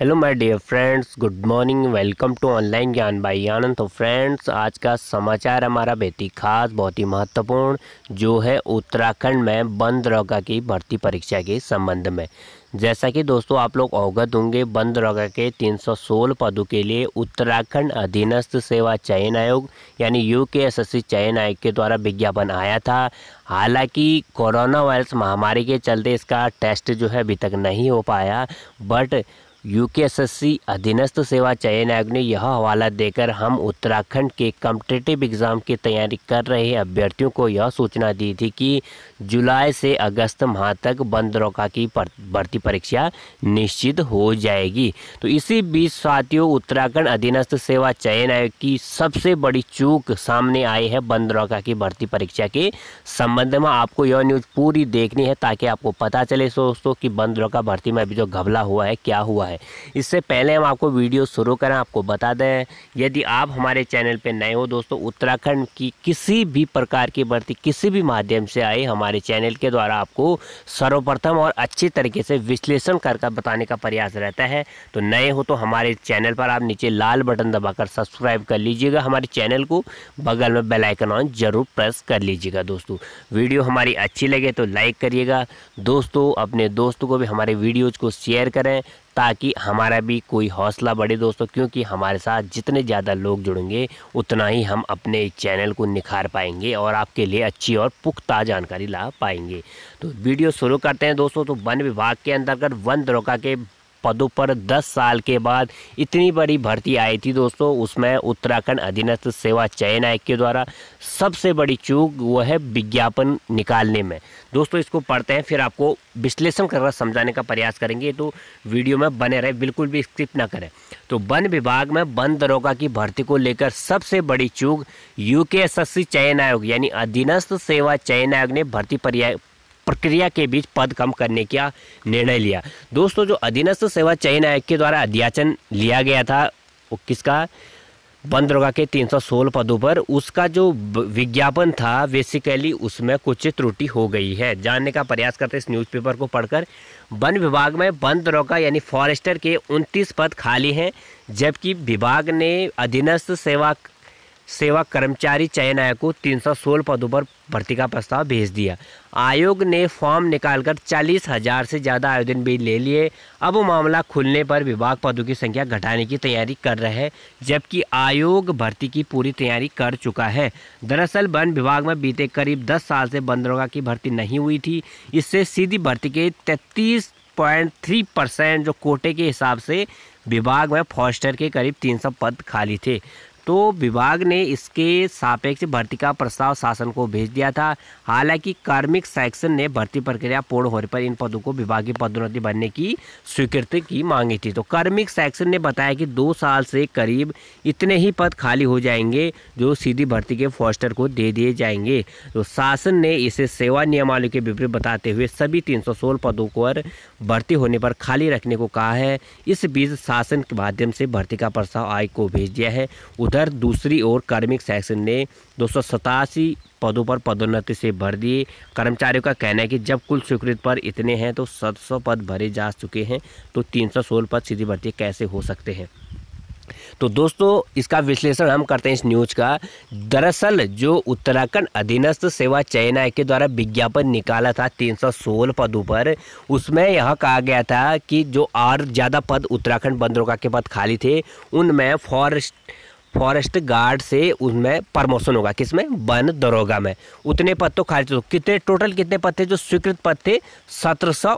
hello my dear friends good morning welcome to online Gyan by Anand तो friends आज का समाचार हमारा बहुत ही खास बहुत ही महत्वपूर्ण जो है उत्तराखंड में बंद रोगा की भर्ती परीक्षा के संबंध में जैसा कि दोस्तों आप लोग अवगत होंगे बंद रोगा के 316 पदों के लिए उत्तराखंड अधीनस्थ सेवा चयन आयोग यानी यू के एस एस चयन आयोग के द्वारा विज्ञापन आया था हालांकि कोरोना वायरस महामारी के चलते इसका टेस्ट जो है अभी तक नहीं हो पाया बट यूकेएसएससी अधीनस्थ सेवा चयन आयोग ने यह हवाला देकर हम उत्तराखंड के कम्पिटेटिव एग्ज़ाम की तैयारी कर रहे अभ्यर्थियों को यह सूचना दी थी कि जुलाई से अगस्त माह तक बंद रोका की भर्ती परीक्षा निश्चित हो जाएगी तो इसी बीच साथियों उत्तराखंड अधीनस्थ सेवा चयन आयोग की सबसे बड़ी चूक सामने आई है बंद रोका की भर्ती परीक्षा के संबंध में आपको यह न्यूज़ पूरी देखनी है ताकि आपको पता चले दोस्तों कि बंद रोका भर्ती में अभी जो घबला हुआ है क्या हुआ है है इससे पहले हम आपको वीडियो शुरू करें आपको बता दें यदि आप हमारे चैनल पर नए हो दोस्तों उत्तराखंड की किसी भी प्रकार की भर्ती किसी भी माध्यम से आए हमारे चैनल के द्वारा आपको सर्वप्रथम और अच्छी तरीके से विश्लेषण कर कर बताने का प्रयास रहता है तो नए हो तो हमारे चैनल पर आप नीचे लाल बटन दबाकर सब्सक्राइब कर लीजिएगा हमारे चैनल को बगल में बेल आइकन ऑन जरूर प्रेस कर लीजिएगा दोस्तों वीडियो हमारी अच्छी लगे तो लाइक करिएगा दोस्तों अपने दोस्तों को भी हमारे वीडियोज़ को शेयर करें ताकि हमारा भी कोई हौसला बढ़े दोस्तों क्योंकि हमारे साथ जितने ज़्यादा लोग जुड़ेंगे उतना ही हम अपने चैनल को निखार पाएंगे और आपके लिए अच्छी और पुख्ता जानकारी ला पाएंगे तो वीडियो शुरू करते हैं दोस्तों तो वन विभाग के अंतर्गत वन द्रोका के पदों पर 10 साल के बाद इतनी बड़ी भर्ती आई थी दोस्तों उसमें उत्तराखंड अधीनस्थ सेवा चयन आयोग के द्वारा सबसे बड़ी चूक वो है विज्ञापन निकालने में दोस्तों इसको पढ़ते हैं फिर आपको विश्लेषण कर समझाने का प्रयास करेंगे तो वीडियो में बने रहे बिल्कुल भी स्किप ना करें तो वन विभाग में वन दरोगा की भर्ती को लेकर सबसे बड़ी चूक यूकेएसएससी चयन आयोग यानी अधीनस्थ सेवा चयन आयोग ने भर्ती प्रक्रिया के बीच पद कम करने का निर्णय लिया दोस्तों जो अधीनस्थ सेवा चयन आयोग के द्वारा अध्याचन लिया गया था वो किसका बंद के 316 पदों पर उसका जो विज्ञापन था बेसिकली उसमें कुछ त्रुटि हो गई है जानने का प्रयास करते इस न्यूज़पेपर को पढ़कर वन विभाग में बंद यानी फॉरेस्टर के 29 पद खाली हैं जबकि विभाग ने अधीनस्थ सेवा सेवा कर्मचारी चयन आयोग को सोलह पदों पर भर्ती का प्रस्ताव भेज दिया आयोग ने फॉर्म निकालकर चालीस हजार से ज़्यादा आवेदन भी ले लिए अब मामला खुलने पर विभाग पदों की संख्या घटाने की तैयारी कर रहे हैं जबकि आयोग भर्ती की पूरी तैयारी कर चुका है दरअसल वन विभाग में बीते करीब 10 साल से बंदरोगा की भर्ती नहीं हुई थी इससे सीधी भर्ती के तैतीस पॉइंट थ्री परसेंट जो कोटे के हिसाब से विभाग में फॉस्टर के करीब 300 पद खाली थे तो विभाग ने इसके सापेक्ष भर्ती का प्रस्ताव शासन को भेज दिया था हालांकि कार्मिक सेक्शन ने भर्ती प्रक्रिया पूर्ण होने पर इन पदों को विभागीय पदोन्नति बनने की स्वीकृति की मांगी थी तो कार्मिक सेक्शन ने बताया कि दो साल से करीब इतने ही पद खाली हो जाएंगे जो सीधी भर्ती के फोस्टर को दे दिए जाएंगे तो शासन ने इसे सेवा नियमालय के विपरीत बताते हुए सभी तीन पदों पर भर्ती होने पर खाली रखने को कहा है इस बीच शासन के माध्यम से भर्ती का प्रस्ताव आयोग को भेज दिया है उधर दूसरी ओर कार्मिक सेक्शन ने दो पदों पर पदोन्नति से भर दिए कर्मचारियों का कहना है कि जब कुल स्वीकृत पर इतने हैं तो 700 पद भरे जा चुके हैं तो तीन पद सीधी भर्ती कैसे हो सकते हैं तो दोस्तों इसका विश्लेषण हम करते हैं इस न्यूज़ का दरअसल जो उत्तराखंड अधीनस्थ सेवा चयन आयोग के द्वारा विज्ञापन निकाला था 316 पदों पर उसमें यह कहा गया था कि जो और ज़्यादा पद उत्तराखंड बंदरों का के पद खाली थे उनमें फॉरेस्ट फॉरेस्ट गार्ड से उसमें प्रमोशन होगा किसमें वन दरोगा में उतने पद तो खारिज तो कितने टोटल कितने पद थे जो स्वीकृत पद थे सत्रह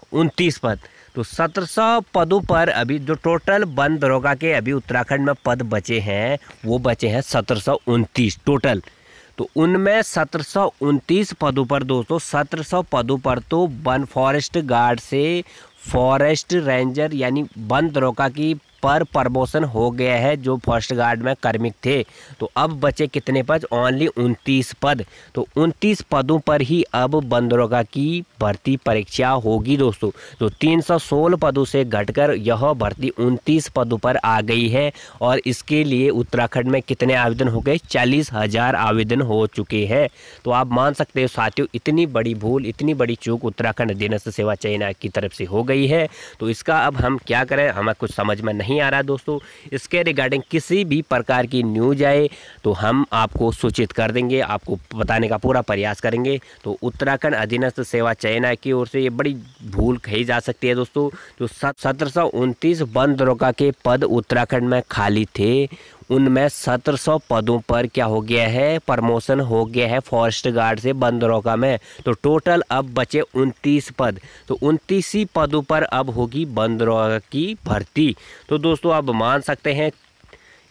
पद तो सत्रह पदों पर अभी जो टोटल वन दरोगा के अभी उत्तराखंड में पद बचे हैं वो बचे हैं सत्रह टोटल तो उनमें सत्रह पदों पर दोस्तों सत्रह पदों पर तो वन फॉरेस्ट गार्ड से फॉरेस्ट रेंजर यानी वन दरोगा की पर प्रमोशन हो गया है जो फर्स्ट गार्ड में कर्मिक थे तो अब बचे कितने पद ओनली उनतीस पद तो उनतीस पदों पर ही अब बंदरोगा की भर्ती परीक्षा होगी दोस्तों तो तीन सौ सोलह पदों से घटकर यह भर्ती उनतीस पदों पर आ गई है और इसके लिए उत्तराखंड में कितने आवेदन हो गए चालीस हजार आवेदन हो चुके हैं तो आप मान सकते हो साथियों इतनी बड़ी भूल इतनी बड़ी चूक उत्तराखंड अधीनस्थ सेवा चयन की तरफ से हो गई है तो इसका अब हम क्या करें हमें कुछ समझ में नहीं नहीं आ रहा दोस्तों इसके रिगार्डिंग किसी भी प्रकार की न्यूज आए तो हम आपको सूचित कर देंगे आपको बताने का पूरा प्रयास करेंगे तो उत्तराखंड अधीनस्थ सेवा चयन की ओर से ये बड़ी भूल कही जा सकती है दोस्तों जो सत्रह सौ उनतीस बंद द्रोका के पद उत्तराखंड में खाली थे उनमें सत्रह सौ पदों पर क्या हो गया है प्रमोशन हो गया है फॉरेस्ट गार्ड से का में तो टोटल अब बचे उनतीस पद तो उनतीस ही पदों पर अब होगी बंदरों की भर्ती तो दोस्तों आप मान सकते हैं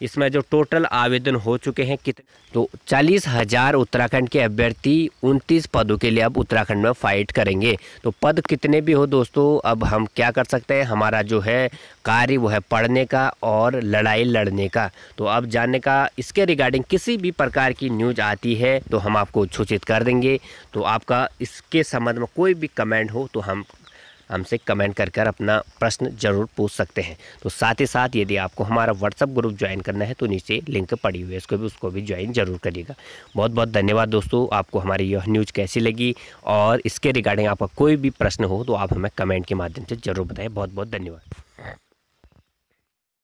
इसमें जो टोटल आवेदन हो चुके हैं कितने तो चालीस हजार उत्तराखंड के अभ्यर्थी उनतीस पदों के लिए अब उत्तराखंड में फाइट करेंगे तो पद कितने भी हो दोस्तों अब हम क्या कर सकते हैं हमारा जो है कार्य वो है पढ़ने का और लड़ाई लड़ने का तो अब जानने का इसके रिगार्डिंग किसी भी प्रकार की न्यूज आती है तो हम आपको सूचित कर देंगे तो आपका इसके संबंध में कोई भी कमेंट हो तो हम हमसे कमेंट कर कर अपना प्रश्न जरूर पूछ सकते हैं तो साथ ही साथ यदि आपको हमारा व्हाट्सअप ग्रुप ज्वाइन करना है तो नीचे लिंक पड़ी हुई है इसको भी उसको भी ज्वाइन जरूर करिएगा बहुत बहुत धन्यवाद दोस्तों आपको हमारी यह न्यूज़ कैसी लगी और इसके रिगार्डिंग आपका कोई भी प्रश्न हो तो आप हमें कमेंट के माध्यम से जरूर बताएँ बहुत बहुत धन्यवाद